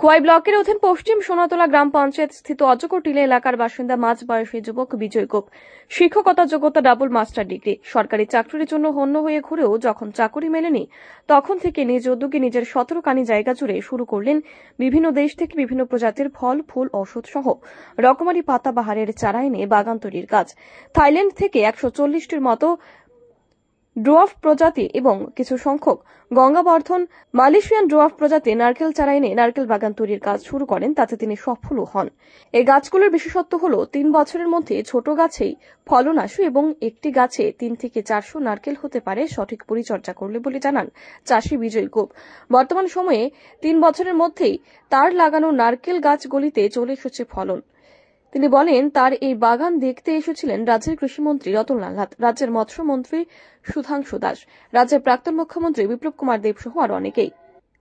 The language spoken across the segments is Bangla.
খোয়াই ব্লকের অধীন পশ্চিম সোনাতলা গ্রাম পঞ্চায়েত স্থিত অজকটিলে এলাকার বাসিন্দা মাঝ বয়সী যুবক বিজয় গোপ শিক্ষকতা যোগ্যতা ডাবল মাস্টার ডিগ্রি সরকারি চাকরির জন্য হন্য হয়ে ঘুরেও যখন চাকরি মেলেনি তখন থেকে নিজ উদ্যোগে নিজের সতেরো জায়গা জুড়ে শুরু করলেন বিভিন্ন দেশ থেকে বিভিন্ন প্রজাতির ফল ফুল ওষুধ সহ রকমারি বাহারের চারা এনে বাগান তৈরির কাজ থাইল্যান্ড থেকে একশো চল্লিশটির মতো ড্রোয়াফ প্রজাতি এবং কিছু সংখ্যক গঙ্গাবর্ধন মালয়েশিয়ান ড্রোয়াফ প্রজাতি নারকেল চারা এনে নারকেল বাগান তৈরির কাজ শুরু করেন তাতে তিনি সফলও হন এই গাছগুলোর বিশেষত্ব হল তিন বছরের মধ্যে ছোট গাছেই ফলন আসে এবং একটি গাছে তিন থেকে চারশো নারকেল হতে পারে সঠিক পরিচর্যা করলে বলে জানান চাষি বিজয় গোপ বর্তমান সময়ে তিন বছরের মধ্যেই তার লাগানো নারকেল গাছগুলিতে চলে এসেছে ফলন তিনি বলেন তার এই বাগান দেখতে এসেছিলেন রাজ্যের কৃষিমন্ত্রী রতনলাল নাথ রাজ্যের মৎস্যমন্ত্রী সুধাংশু দাস রাজ্যের প্রাক্তন মুখ্যমন্ত্রী বিপ্লব কুমার দেব সহ আর অনেকেই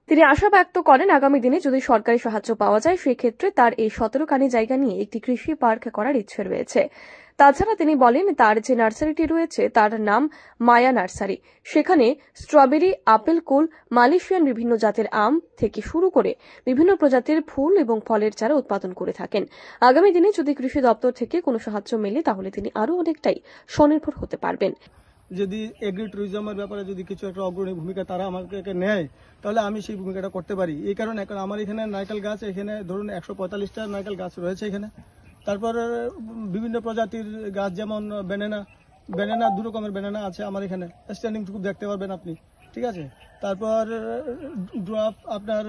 তিনি আশা ব্যক্ত করেন আগামী দিনে যদি সরকারি সাহায্য পাওয়া যায় সেক্ষেত্রে তার এই সতেরো কানি জায়গা নিয়ে একটি কৃষি পার্ক করার ইচ্ছে রয়েছে তাছাড়া তিনি বলেন তার যে নার্সারিটি রয়েছে তার নাম মায়া নার্সারি সেখানে স্ট্রবেরি আপেল কুল মালয়েশিয়ান বিভিন্ন জাতের আম থেকে শুরু করে বিভিন্ন প্রজাতির ফুল এবং ফলের চারা উৎপাদন করে থাকেন আগামী দিনে যদি কৃষি দপ্তর থেকে কোনো সাহায্য মেলে তাহলে তিনি আরও অনেকটাই স্বনির্ভর হতে পারবেন যদি এগ্রি ট্যুরিজমের ব্যাপারে যদি কিছু একটা অগ্রণী ভূমিকা তারা আমাকে নেয় তাহলে আমি সেই ভূমিকাটা করতে পারি এই কারণে এখন আমার এখানে নারকেল গাছ এখানে ধরুন একশো পঁয়তাল্লিশটা নারকেল গাছ রয়েছে এখানে তারপর বিভিন্ন প্রজাতির গাছ যেমন ব্যানেনা বেনেনা দু রকমের ব্যানেনা আছে আমার এখানে স্ট্যান্ডিং খুব দেখতে পারবেন আপনি ঠিক আছে তারপর ড্রপ আপনার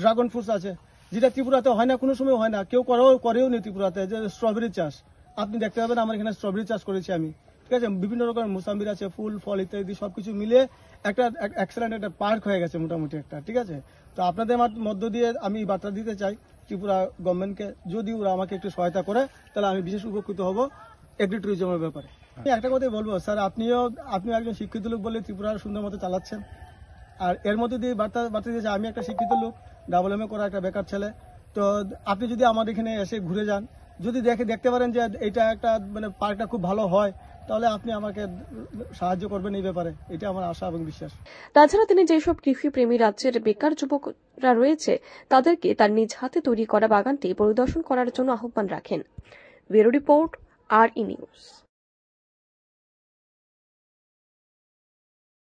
ড্রাগন ফ্রুটস আছে যেটা ত্রিপুরাতে হয় না কোনো সময় হয় না কেউ করেও করেও নি ত্রিপুরাতে যে স্ট্রবেরি চাষ আপনি দেখতে পাবেন আমার এখানে স্ট্রবেরি চাষ করেছি আমি ঠিক আছে বিভিন্ন রকমের মোসাম্বির আছে ফুল ফল ইত্যাদি সব কিছু মিলে একটা এক্সেলেন্ট একটা পার্ক হয়ে গেছে মোটামুটি একটা ঠিক আছে তো আপনাদের মধ্য দিয়ে আমি বার্তা দিতে চাই ত্রিপুরা গভর্নমেন্টকে যদি ওরা আমাকে একটু সহায়তা করে তাহলে আমি বিশেষ উপকৃত হব এগ্রি ট্যুরিজমের ব্যাপারে আমি একটা কথাই বলবো স্যার আপনিও আপনিও একজন শিক্ষিত লোক বলে ত্রিপুরা সুন্দর মতো চালাচ্ছেন আর এর মধ্যে দিয়ে বার্তা বার্তা দিয়েছে আমি একটা শিক্ষিত লোক ডাবল এম এ করা একটা বেকার ছেলে তো আপনি যদি আমাদের এখানে এসে ঘুরে যান যদি দেখে দেখতে পারেন যে এটা একটা মানে পার্কটা খুব ভালো হয় তাহলে আপনি আমাকে সাহায্য করবেন এই ব্যাপারে এটা আমার আশা এবং বিশ্বাস তাছাড়া তিনি যেসব কৃষি প্রেমী রাজ্যের বেকার যুবকরা রয়েছে তাদেরকে তার নিজ হাতে তৈরি করা বাগানটি পরিদর্শন করার জন্য আহ্বান রাখেন ব্যুরো রিপোর্ট আর ই নিউজ